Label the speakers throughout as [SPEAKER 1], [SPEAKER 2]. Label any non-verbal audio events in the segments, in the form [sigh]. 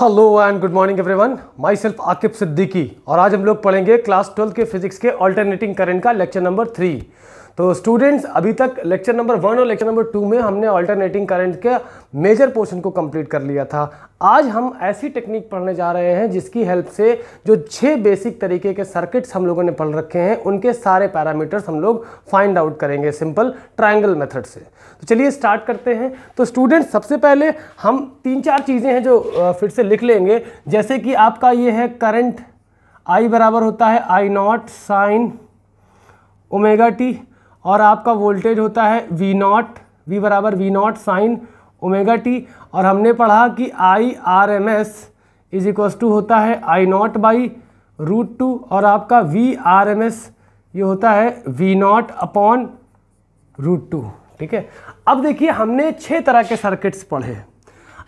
[SPEAKER 1] hello and good morning everyone myself Aqib Siddiqui और आज हम लोग पढ़ेंगे क्लास ट्वेल्थ के फिजिक्स के ऑल्टरनेटिंग करंट का लेक्चर नंबर थ्री तो स्टूडेंट्स अभी तक लेक्चर नंबर वन और लेक्चर नंबर टू में हमने ऑल्टरनेटिंग करंट के मेजर पोर्शन को कंप्लीट कर लिया था आज हम ऐसी टेक्निक पढ़ने जा रहे हैं जिसकी हेल्प से जो छह बेसिक तरीके के सर्किट्स हम लोगों ने पढ़ रखे हैं उनके सारे पैरामीटर्स हम लोग फाइंड आउट करेंगे सिंपल ट्रायंगल मेथड से तो चलिए स्टार्ट करते हैं तो स्टूडेंट सबसे पहले हम तीन चार चीज़ें हैं जो फिर से लिख लेंगे जैसे कि आपका ये है करंट आई बराबर होता है I naught sine omega T और आपका वोल्टेज होता है वी नॉट वी बराबर V naught sine omega T और हमने पढ़ा कि I R M S is equals to होता है I naught by root two और आपका वी आर एम एस ये होता है V naught upon root two ठीक है अब देखिए हमने छः तरह के सर्किट्स पढ़े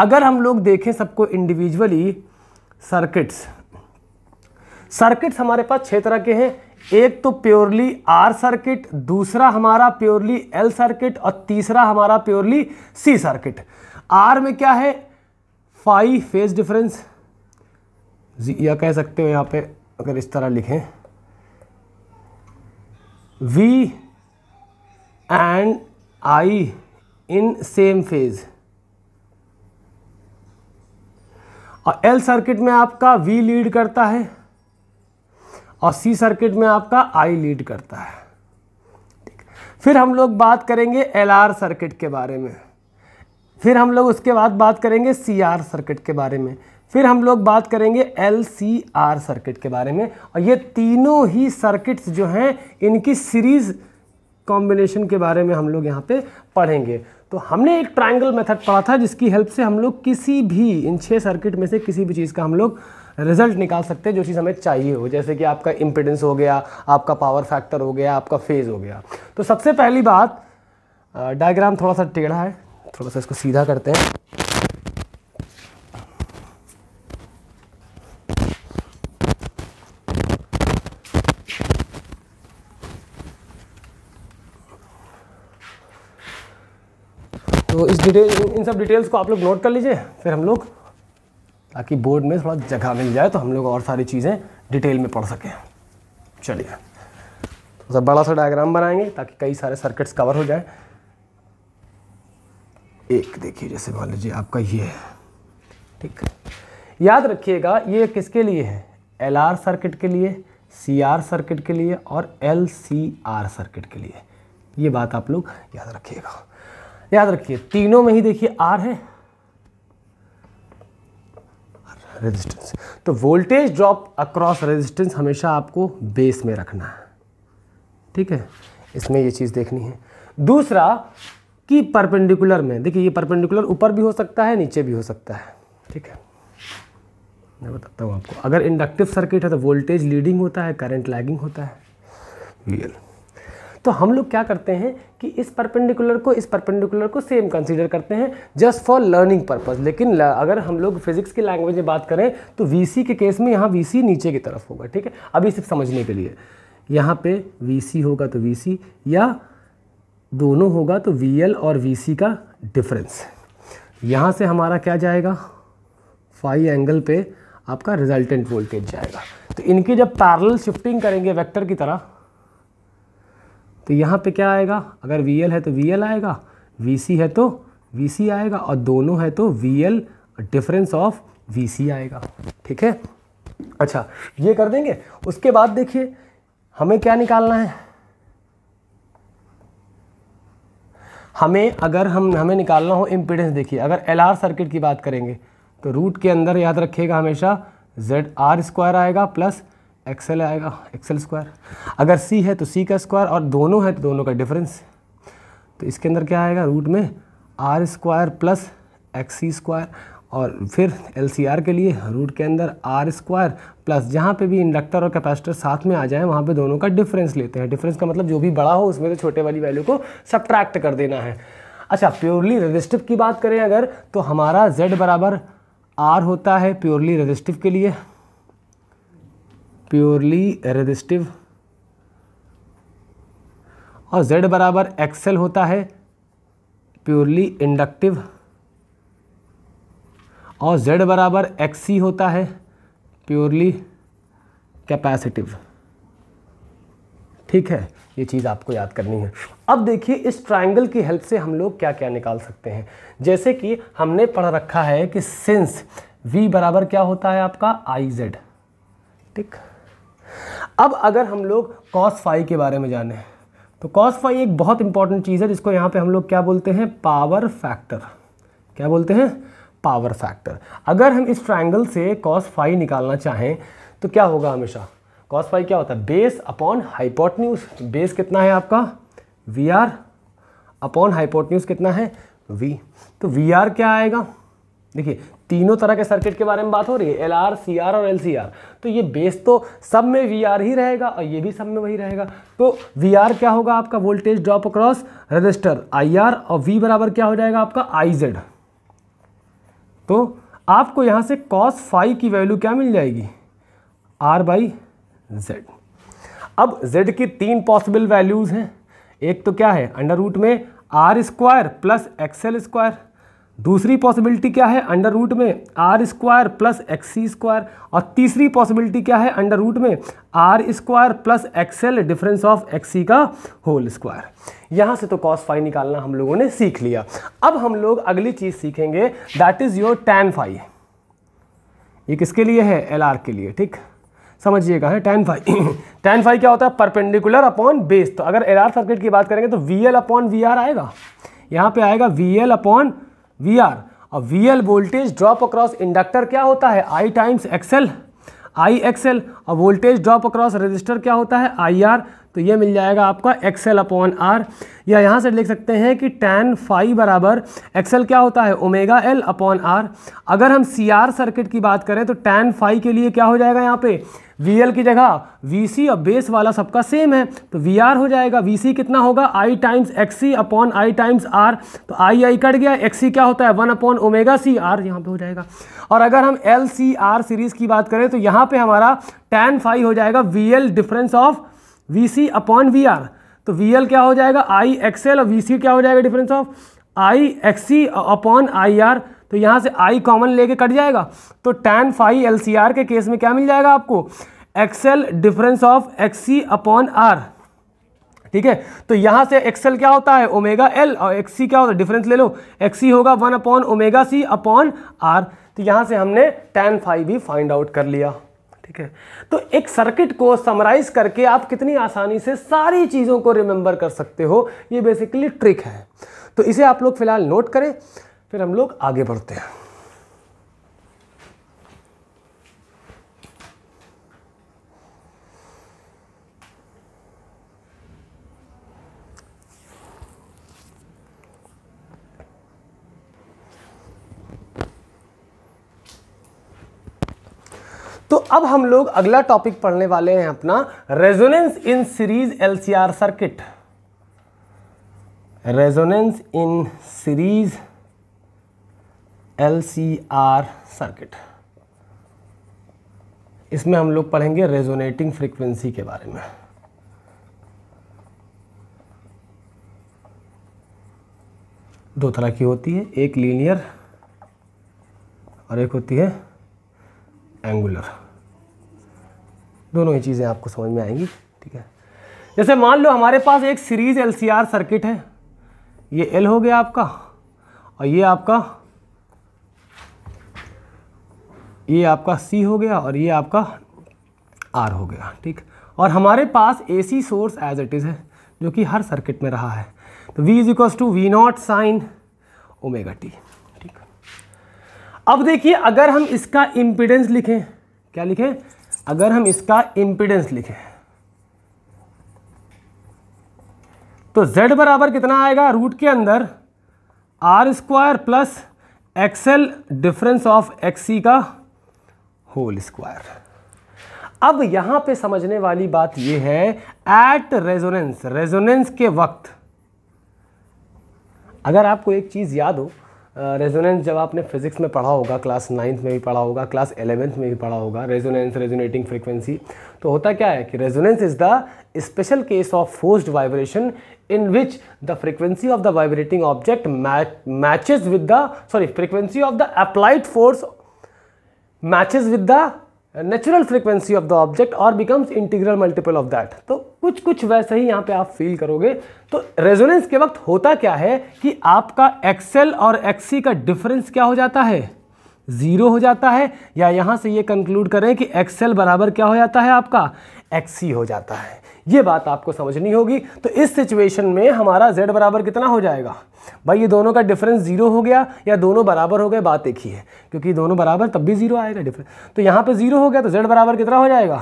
[SPEAKER 1] अगर हम लोग देखें सबको इंडिविजुअली सर्किट्स सर्किट्स हमारे पास छः तरह के हैं एक तो प्योरली आर सर्किट दूसरा हमारा प्योरली एल सर्किट और तीसरा हमारा प्योरली सी सर्किट आर में क्या है फाइव फेज डिफरेंस या कह सकते हो यहां पे अगर इस तरह लिखें V and I in same phase और एल सर्किट में आपका वी लीड करता है और सी सर्किट में आपका आई लीड करता है फिर हम लोग बात करेंगे एल आर सर्किट के बारे में फिर हम लोग उसके बाद बात करेंगे सी आर सर्किट के बारे में फिर हम लोग बात करेंगे एल सी आर सर्किट के बारे में और ये तीनों ही सर्किट्स जो हैं इनकी सीरीज़ कॉम्बिनेशन के बारे में हम लोग यहाँ पे पढ़ेंगे तो हमने एक ट्राइंगल मेथड पढ़ा था जिसकी हेल्प से हम लोग किसी भी इन छः सर्किट में से किसी भी चीज़ का हम लोग रिजल्ट निकाल सकते हैं जो चीज़ हमें चाहिए हो जैसे कि आपका इम्पिडेंस हो गया आपका पावर फैक्टर हो गया आपका फेज़ हो गया तो सबसे पहली बात डायग्राम थोड़ा सा टेढ़ा है थोड़ा सा इसको सीधा करते हैं तो इस डिटेल इन सब डिटेल्स को आप लोग नोट कर लीजिए फिर हम लोग ताकि बोर्ड में थोड़ा जगह मिल जाए तो हम लोग और सारी चीज़ें डिटेल में पढ़ सकें चलिए तो बड़ा सा डायग्राम बनाएंगे ताकि कई सारे सर्किट्स कवर हो जाए एक देखिए जैसे मान लीजिए आपका ये है ठीक याद रखिएगा ये किसके लिए है एल आर सर्किट के लिए सी आर सर्किट के लिए और एल सी आर सर्किट के लिए ये बात आप लोग याद रखिएगा याद रखिए तीनों में ही देखिए आर है रेजिस्टेंस तो वोल्टेज ड्रॉप अक्रॉस रेजिस्टेंस हमेशा आपको बेस में रखना है ठीक है इसमें ये चीज़ देखनी है दूसरा कि परपेंडिकुलर में देखिए ये परपेंडिकुलर ऊपर भी हो सकता है नीचे भी हो सकता है ठीक है मैं बताता हूँ आपको अगर इंडक्टिव सर्किट है तो वोल्टेज लीडिंग होता है करंट लैगिंग होता है वीएल तो हम लोग क्या करते हैं कि इस परपेंडिकुलर को इस परपेंडिकुलर को सेम कंसीडर करते हैं जस्ट फॉर लर्निंग पर्पज़ लेकिन अगर हम लोग फिजिक्स की लैंग्वेज में बात करें तो वी के केस में यहाँ वी नीचे की तरफ होगा ठीक है अभी सिर्फ समझने के लिए यहाँ पे वी होगा तो वी या दोनों होगा तो वी और वी का डिफरेंस यहाँ से हमारा क्या जाएगा फाइव एंगल पे आपका रिजल्टेंट वोल्टेज जाएगा तो इनकी जब पैरल शिफ्टिंग करेंगे वेक्टर की तरह तो यहाँ पे क्या आएगा अगर वी है तो वी आएगा वी है तो वी आएगा और दोनों है तो वी डिफरेंस ऑफ वी आएगा ठीक है अच्छा ये कर देंगे उसके बाद देखिए हमें क्या निकालना है हमें अगर हम हमें निकालना हो इम्पिडेंस देखिए अगर एल आर सर्किट की बात करेंगे तो रूट के अंदर याद रखिएगा हमेशा जेड आर स्क्वायर आएगा प्लस एक्सेल आएगा एक्सेल स्क्वायर अगर सी है तो सी का स्क्वायर और दोनों है तो दोनों का डिफरेंस तो इसके अंदर क्या आएगा रूट में R square plus X C square और फिर एल के लिए रूट के अंदर आर स्क्वायर प्लस जहाँ पे भी इंडक्टर और कैपेसिटर साथ में आ जाए वहाँ पे दोनों का डिफरेंस लेते हैं डिफरेंस का मतलब जो भी बड़ा हो उसमें से तो छोटे वाली वैल्यू को सब्ट्रैक्ट कर देना है अच्छा प्योरली रजिस्टिव की बात करें अगर तो हमारा जेड बराबर आर होता है प्योरली रजिस्टिव के लिए प्योरली रेजिस्टिव और Z बराबर एक्सेल होता है प्योरली इंडक्टिव और Z बराबर XC e होता है प्योरली कैपेसिटिव ठीक है ये चीज़ आपको याद करनी है अब देखिए इस ट्रायंगल की हेल्प से हम लोग क्या क्या निकाल सकते हैं जैसे कि हमने पढ़ रखा है कि सिंस V बराबर क्या होता है आपका आई जेड ठीक अब अगर हम लोग कॉस फाई के बारे में जाने तो कॉस फाई एक बहुत इंपॉर्टेंट चीज़ है जिसको यहाँ पे हम लोग क्या बोलते हैं पावर फैक्टर क्या बोलते हैं पावर फैक्टर अगर हम इस ट्राइंगल से कॉस फाई निकालना चाहें तो क्या होगा हमेशा कॉस फाई क्या होता है बेस अपॉन हाईपोट बेस कितना है आपका वी आर अपॉन हाइपोटन्यूज कितना है वी तो वी आर क्या आएगा देखिए तीनों तरह के सर्किट के बारे में बात हो रही है एल आर सी आर और एल सी आर तो ये बेस तो सब में वी आर ही रहेगा और ये भी सब में वही रहेगा तो वी आर क्या होगा आपका voltage drop across resistor I R और वी बराबर क्या हो जाएगा आपका आई जेड तो आपको यहाँ से कॉस फाइव की वैल्यू क्या मिल जाएगी आर बाई जेड अब जेड की तीन पॉसिबल वैल्यूज़ हैं एक तो क्या है अंडर रूट में R square plus X L square दूसरी पॉसिबिलिटी क्या है अंडर रूट में R square plus X C square और तीसरी पॉसिबिलिटी क्या है अंडर रूट में R square plus X L difference of X C का होल स्क्वायर यहाँ से तो कॉस फाइव निकालना हम लोगों ने सीख लिया अब हम लोग अगली चीज़ सीखेंगे that is your tan phi ये किसके लिए है एल के लिए ठीक समझिएगा है टेन फाइव टेन फाइव क्या होता है परपेंडिकुलर अपॉन बेस तो अगर एल सर्किट की बात करेंगे तो वी अपॉन वी आएगा यहाँ पे आएगा वी अपॉन वी आर और V L voltage drop across inductor क्या होता है I times X L I X L और वोल्टेज ड्रॉप अक्रॉस रजिस्टर क्या होता है आई आर तो ये मिल जाएगा आपका एक्सएल अपॉन आर या यहाँ से लिख सकते हैं कि टैन फाइव बराबर एक्सएल क्या होता है ओमेगा एल अपॉन आर अगर हम सी आर सर्किट की बात करें तो टैन फाइव के लिए क्या हो जाएगा यहाँ पे वी एल की जगह वी सी और बेस वाला सबका सेम है तो वी आर हो जाएगा वी सी कितना होगा I times X C upon I times R तो आई आई कट गया एक्स सी क्या होता है one upon omega C R यहाँ पर हो जाएगा और अगर हम एल सी आर सीरीज़ की बात करें तो यहाँ पर हमारा टैन फाइव हो जाएगा V L difference of V C upon V R तो वी एल क्या हो जाएगा आई एक्स एल और वी सी क्या हो जाएगा difference of I X C upon I R तो यहाँ से आई कॉमन लेके कट जाएगा तो tan phi L C R के केस में क्या मिल जाएगा आपको X L difference of X C upon R ठीक है तो यहाँ से एक्सेल क्या होता है ओमेगा एल और एक्स सी क्या होता है डिफरेंस ले लो एक्स सी होगा one upon omega C upon R तो यहाँ से हमने टेन फाइव भी फाइंड आउट कर लिया ठीक है तो एक सर्किट को समराइज करके आप कितनी आसानी से सारी चीज़ों को रिमेंबर कर सकते हो ये बेसिकली ट्रिक है तो इसे आप लोग फ़िलहाल नोट करें फिर हम लोग आगे बढ़ते हैं अब हम लोग अगला टॉपिक पढ़ने वाले हैं अपना resonance in series LCR circuit resonance in series LCR circuit इसमें हम लोग पढ़ेंगे रेजोनेटिंग फ्रीक्वेंसी के बारे में दो तरह की होती है एक लीनियर और एक होती है एंगुलर दोनों ही चीज़ें आपको समझ में आएंगी ठीक है जैसे मान लो हमारे पास एक सीरीज एल सर्किट है ये एल हो गया आपका और ये आपका ये आपका सी हो गया और ये आपका आर हो गया ठीक और हमारे पास A C source as it is है जो कि हर सर्किट में रहा है तो V is equals to V naught sine omega T ठीक अब देखिए अगर हम इसका इम्पिडेंस लिखें क्या लिखें अगर हम इसका इम्पिडेंस लिखें तो z बराबर कितना आएगा रूट के अंदर R square plus X L difference of X का होल स्क्वायर अब यहां पे समझने वाली बात यह है एट रेजोनेंस रेजोनेंस के वक्त अगर आपको एक चीज याद हो रेजोनेंस जब आपने फिज़िक्स में पढ़ा होगा क्लास नाइन्थ में भी पढ़ा होगा क्लास एलेवेंथ में भी पढ़ा होगा रेजोनेंस रेजोनेटिंग फ्रिक्वेंसी तो होता क्या है कि resonance is the special case of forced vibration in which the frequency of the vibrating object matches with the sorry frequency of the applied force matches with the natural frequency of the object और becomes integral multiple of that तो कुछ कुछ वैसे ही यहाँ पे आप feel करोगे तो रेजोनेंस के वक्त होता क्या है कि आपका एक्सेल और एक्सी का डिफरेंस क्या हो जाता है ज़ीरो हो जाता है या यहाँ से ये कंक्लूड करें कि एक्सएल बराबर क्या हो जाता है आपका एक्स हो जाता है ये बात आपको समझनी होगी तो इस सिचुएशन में हमारा z बराबर कितना हो जाएगा भाई ये दोनों का डिफरेंस जीरो हो गया या दोनों बराबर हो गए बात एक ही है क्योंकि दोनों बराबर तब भी जीरो आएगा डिफरेंस तो यहाँ पे जीरो हो गया तो z बराबर कितना हो जाएगा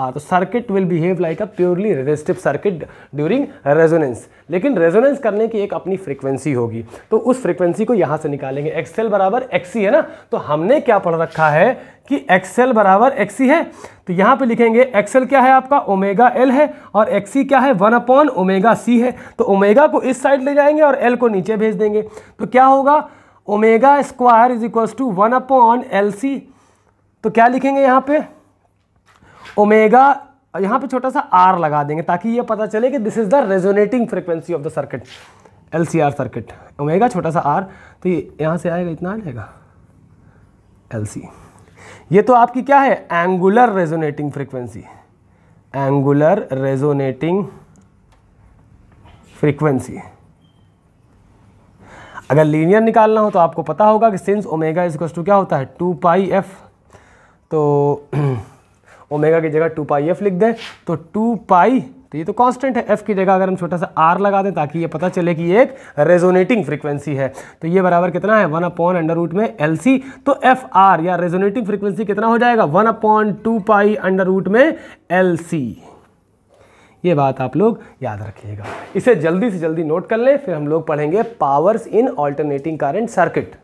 [SPEAKER 1] हाँ तो circuit will behave like a purely resistive circuit during resonance लेकिन रेजोनेंस करने की एक अपनी फ्रीक्वेंसी होगी तो उस फ्रीक्वेंसी को यहाँ से निकालेंगे एक्सएल बराबर एक्सी e है ना तो हमने क्या पढ़ रखा है कि एक्सएल बराबर एक्सी e है तो यहाँ पे लिखेंगे एक्सएल क्या है आपका ओमेगा एल है और एक्सी e क्या है वन अपॉन ओमेगा सी है तो ओमेगा को इस साइड ले जाएंगे और एल को नीचे भेज देंगे तो क्या होगा omega square is equal to one upon L C तो क्या लिखेंगे यहाँ पे ओमेगा यहाँ पे छोटा सा आर लगा देंगे ताकि ये पता चले कि this is the resonating frequency of the circuit L C R circuit omega छोटा सा आर तो ये यहाँ से आएगा इतना आ जाएगा एल सी ये तो आपकी क्या है angular resonating frequency angular resonating frequency अगर लीनियर निकालना हो तो आपको पता होगा कि सिंस ओमेगा इज टू क्या होता है टू पाई एफ तो [clears throat] ओमेगा की जगह टू पाई एफ लिख दें तो टू पाई तो ये तो कांस्टेंट है एफ की जगह अगर हम छोटा सा आर लगा दें ताकि ये पता चले कि ये एक रेजोनेटिंग फ्रीक्वेंसी है तो ये बराबर कितना है वन अपॉन अंडर रूट में एल सी तो एफ आर या रेजोनेटिंग फ्रीक्वेंसी कितना हो जाएगा one upon two pi under root में एल सी ये बात आप लोग याद रखिएगा इसे जल्दी से जल्दी नोट कर लें फिर हम लोग पढ़ेंगे powers in alternating current circuit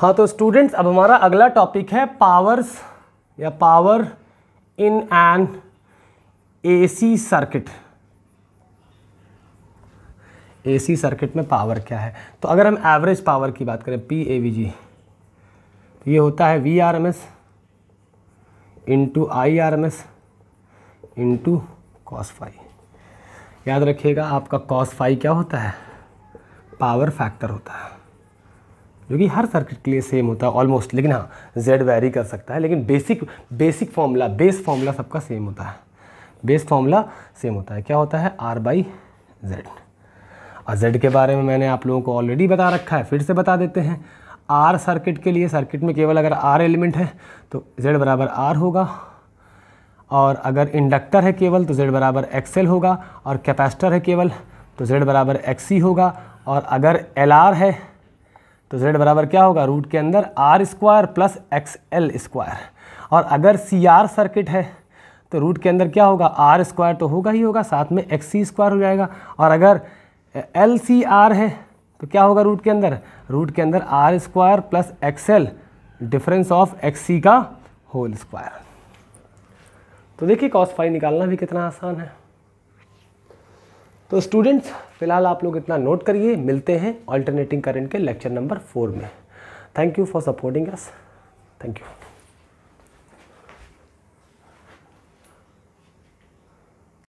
[SPEAKER 1] हाँ तो स्टूडेंट्स अब हमारा अगला टॉपिक है पावर्स या power in an AC circuit AC circuit में पावर क्या है तो अगर हम एवरेज पावर की बात करें पी ए वी जी तो ये होता है V R M S into I R M S into cos phi याद रखिएगा आपका कॉस फाइव क्या होता है पावर फैक्टर होता है जो कि हर सर्किट के लिए सेम होता है ऑलमोस्ट लेकिन हाँ जेड वैरी कर सकता है लेकिन basic basic formula base formula सबका सेम होता है बेस फार्मूला सेम होता है क्या होता है आर बाई जेड और जेड के बारे में मैंने आप लोगों को ऑलरेडी बता रखा है फिर से बता देते हैं आर सर्किट के लिए सर्किट में केवल अगर आर एलिमेंट है तो जेड बराबर आर होगा और अगर इंडक्टर है केवल तो जेड बराबर एक्सएल होगा और कैपेसिटर है केवल तो जेड बराबर एक्स e होगा और अगर एल है तो जेड बराबर क्या होगा रूट के अंदर R square plus X L square और अगर सी आर सर्किट है तो रूट के अंदर क्या होगा आर स्क्वायर तो होगा ही होगा साथ में एक्स सी स्क्वायर हो जाएगा और अगर एल सी आर है तो क्या होगा रूट के अंदर रूट के अंदर R square plus X L difference of X C का होल स्क्वायर तो देखिए कॉस फाइव निकालना भी कितना आसान है तो स्टूडेंट्स फिलहाल आप लोग इतना नोट करिए मिलते हैं ऑल्टरनेटिंग करंट के लेक्चर नंबर फोर में thank you for supporting us thank you